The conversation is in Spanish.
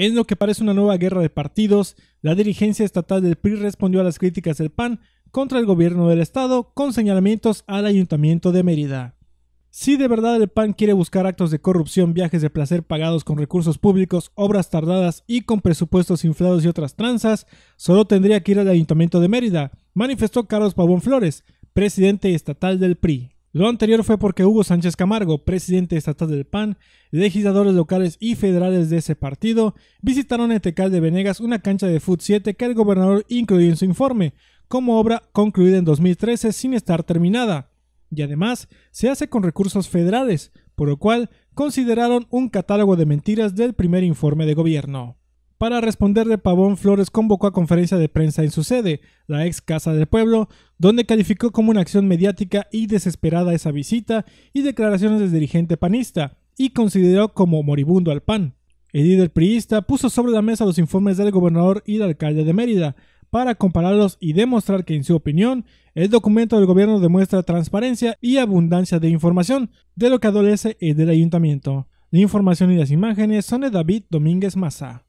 En lo que parece una nueva guerra de partidos, la dirigencia estatal del PRI respondió a las críticas del PAN contra el gobierno del Estado con señalamientos al Ayuntamiento de Mérida. Si de verdad el PAN quiere buscar actos de corrupción, viajes de placer pagados con recursos públicos, obras tardadas y con presupuestos inflados y otras tranzas, solo tendría que ir al Ayuntamiento de Mérida, manifestó Carlos Pavón Flores, presidente estatal del PRI. Lo anterior fue porque Hugo Sánchez Camargo, presidente estatal del PAN, legisladores locales y federales de ese partido, visitaron en Tecal de Venegas una cancha de fut 7 que el gobernador incluyó en su informe, como obra concluida en 2013 sin estar terminada. Y además, se hace con recursos federales, por lo cual consideraron un catálogo de mentiras del primer informe de gobierno. Para responderle Pavón, Flores convocó a conferencia de prensa en su sede, la ex Casa del Pueblo, donde calificó como una acción mediática y desesperada esa visita y declaraciones del dirigente panista, y consideró como moribundo al PAN. El líder priista puso sobre la mesa los informes del gobernador y del alcalde de Mérida, para compararlos y demostrar que en su opinión el documento del gobierno demuestra transparencia y abundancia de información, de lo que adolece el del ayuntamiento. La información y las imágenes son de David Domínguez Maza.